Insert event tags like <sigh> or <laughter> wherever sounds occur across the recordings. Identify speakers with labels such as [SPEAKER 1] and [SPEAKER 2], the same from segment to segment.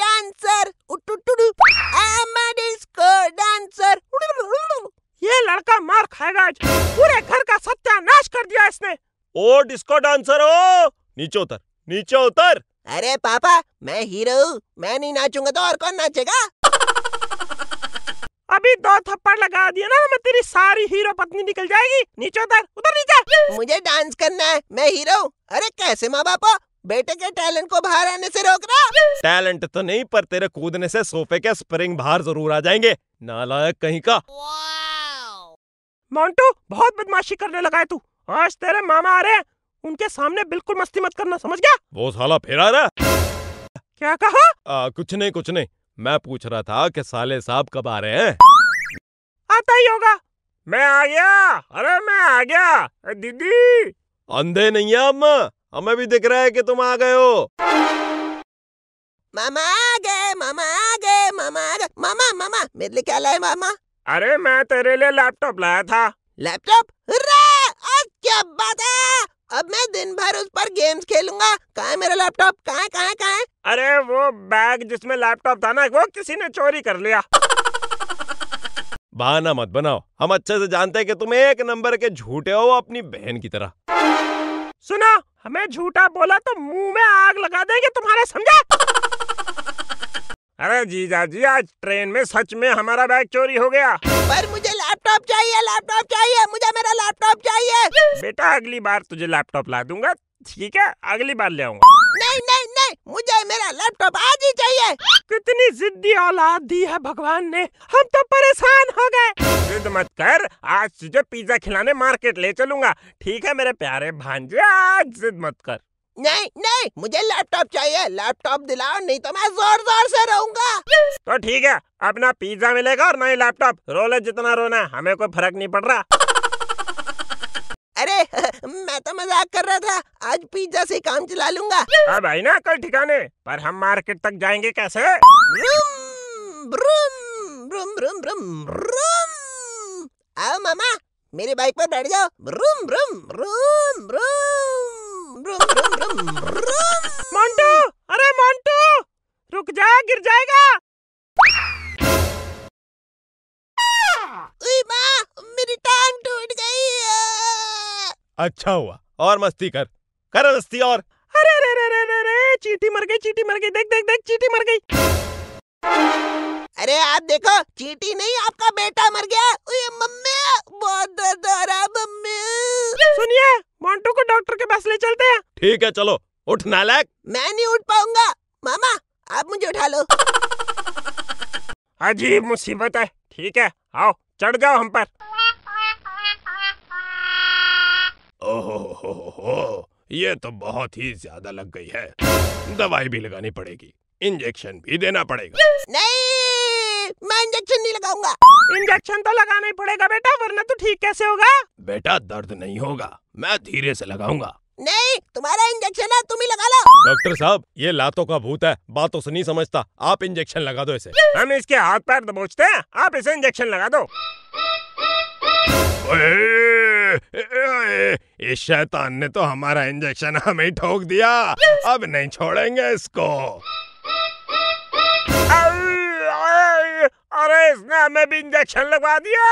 [SPEAKER 1] dancer I'm a ये लड़का मार खाएगा आज पूरे घर का सत्यानाश कर दिया इसने
[SPEAKER 2] ओ डिस्को डांसर ओ नीचे उतर नीचे
[SPEAKER 1] उतर अरे पापा मैं हीरो मैं नहीं नाचूंगा तो और कौन नाचेगा अभी दो थप्पड़ लगा दिया ना मैं तेरी सारी हीरो पत्नी निकल जाएगी नीचे उतर उधर नीचे मुझे डांस करना है मैं हीरो अरे कैसे माँ बापा बेटे के टैलेंट को बाहर आने से रोक रहा
[SPEAKER 2] टैलेंट तो नहीं पर तेरे कूदने से सोफे के स्प्रिंग बाहर जरूर आ जाएंगे नालायक कहीं का
[SPEAKER 3] मोंटू बहुत बदमाशी करने लगा है तू आज तेरे मामा आ रहे हैं उनके सामने बिल्कुल मस्ती मत करना समझ गया
[SPEAKER 2] वो साला फिर आ रहा क्या कहा आ, कुछ नहीं कुछ नहीं मैं पूछ रहा था कि साले साहब कब आ रहे हैं आता ही होगा मैं आ गया अरे मैं आ गया दीदी अंधे नहीं है अम्मा हमें भी दिख रहा है कि तुम आ गए हो
[SPEAKER 1] मामा आ गए मामा आ गए मामा आ गए मामा मामा मेरे लिए क्या लाए मामा
[SPEAKER 3] अरे मैं तेरे लिए लैपटॉप लाया था लैपटॉप क्या बात है अब मैं दिन भर उस पर गेम्स खेलूंगा कहा है मेरा लैपटॉप कहा है कहा है कहा है अरे वो बैग जिसमें लैपटॉप था ना वो किसी ने चोरी कर लिया
[SPEAKER 2] बहाना मत बनाओ हम अच्छे से जानते हैं कि तुम एक नंबर के झूठे हो अपनी बहन की तरह
[SPEAKER 3] सुना हमें झूठा बोला तो मुंह में आग लगा देंगे तुम्हारे समझा
[SPEAKER 2] अरे जीजा जी आज ट्रेन
[SPEAKER 3] में सच में हमारा बैग चोरी हो गया
[SPEAKER 1] पर मुझे लैपटॉप चाहिए लैपटॉप चाहिए मुझे मेरा लैपटॉप चाहिए
[SPEAKER 3] बेटा अगली बार तुझे लैपटॉप ला दूंगा ठीक है अगली बार ले आऊंगा
[SPEAKER 1] हमको ही चाहिए कितनी जिद्दी औलाद दी है भगवान
[SPEAKER 3] ने हम तो परेशान हो गए जिद मत कर आज तुझे पिज्जा खिलाने मार्केट ले चलूंगा ठीक है मेरे प्यारे भांजे आज जिद मत कर नहीं नहीं मुझे लैपटॉप चाहिए लैपटॉप दिलाओ नहीं तो मैं जोर जोर से रहूंगा तो ठीक है अपना पिज्जा मिलेगा और नहीं लैपटॉप रोले जितना रोना हमें कोई फर्क नहीं पड़ रहा
[SPEAKER 1] अरे मैं तो मजाक कर रहा था आज पिज्जा से काम चला लूंगा
[SPEAKER 3] अब आई ना कल ठिकाने पर हम मार्केट तक जाएंगे कैसे ब्रुम ब्रुम ब्रुम ब्रुम ब्रुम ब्रुम आओ मामा मेरी बाइक पर बैठ
[SPEAKER 1] जाओ ब्रुम ब्रुम ब्रुम ब्रुम ब्रुम ब्रुम ब्रुम ब्रुम मोंटू अरे मोन्टू रुक जा गिर जाएगा
[SPEAKER 2] अच्छा हुआ और मस्ती कर कर मस्ती और
[SPEAKER 3] अरे अरे अरे अरे अरे चीटी मर गई चीटी मर गई देख देख देख चीटी मर गई अरे आप
[SPEAKER 1] देखो चीटी नहीं आपका बेटा मर गया ओए मम्मी बहुत दर्द आ रहा मम्मी सुनिए मोंटू को डॉक्टर के पास ले चलते हैं
[SPEAKER 2] ठीक है चलो उठ नालायक
[SPEAKER 1] मैं नहीं उठ पाऊंगा मामा आप मुझे उठा लो
[SPEAKER 3] अजीब मुसीबत है ठीक है आओ चढ़ जाओ हम पर
[SPEAKER 2] ओहो ये तो बहुत ही ज्यादा लग गई है दवाई भी लगानी पड़ेगी इंजेक्शन भी देना पड़ेगा
[SPEAKER 1] नहीं मैं इंजेक्शन नहीं लगाऊंगा इंजेक्शन तो लगाना ही पड़ेगा बेटा वरना तो ठीक कैसे होगा
[SPEAKER 2] बेटा दर्द नहीं होगा मैं धीरे से लगाऊंगा
[SPEAKER 1] नहीं तुम्हारा इंजेक्शन है तुम ही लगा लो
[SPEAKER 2] डॉक्टर साहब ये लातों का भूत है बातों से नहीं समझता आप इंजेक्शन लगा दो इसे हम इसके हाथ पैर दबोचते हैं आप इसे इंजेक्शन लगा दो इस शैतान ने तो हमारा इंजेक्शन हमें ठोक दिया अब नहीं छोड़ेंगे इसको
[SPEAKER 3] अरे इसने हमें भी इंजेक्शन लगवा दिया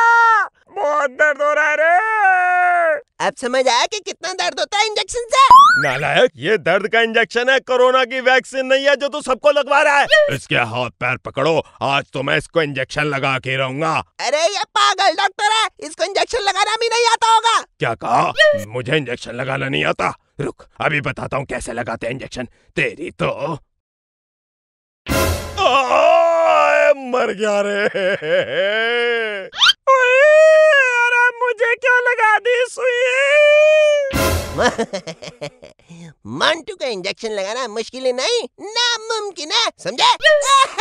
[SPEAKER 3] बहुत दर्द हो रहा है रे
[SPEAKER 1] अब समझ आया कि कितना दर्द होता है इंजेक्शन से
[SPEAKER 2] नालायक ये दर्द का इंजेक्शन है कोरोना की वैक्सीन नहीं है जो तू सबको लगवा रहा है इसके हाथ पैर पकड़ो आज तो मैं इसको इंजेक्शन लगा के रहूंगा
[SPEAKER 1] अरे ये पागल डॉक्टर है इसको इंजेक्शन लगाना भी नहीं आता होगा
[SPEAKER 2] क्या कहा मुझे इंजेक्शन लगाना नहीं आता रुक अभी बताता हूँ कैसे लगाते हैं इंजेक्शन तेरी तो मर गया रे
[SPEAKER 1] <laughs> मंटू का इंजेक्शन लगाना मुश्किल नहीं नामुमकिन है समझे <laughs>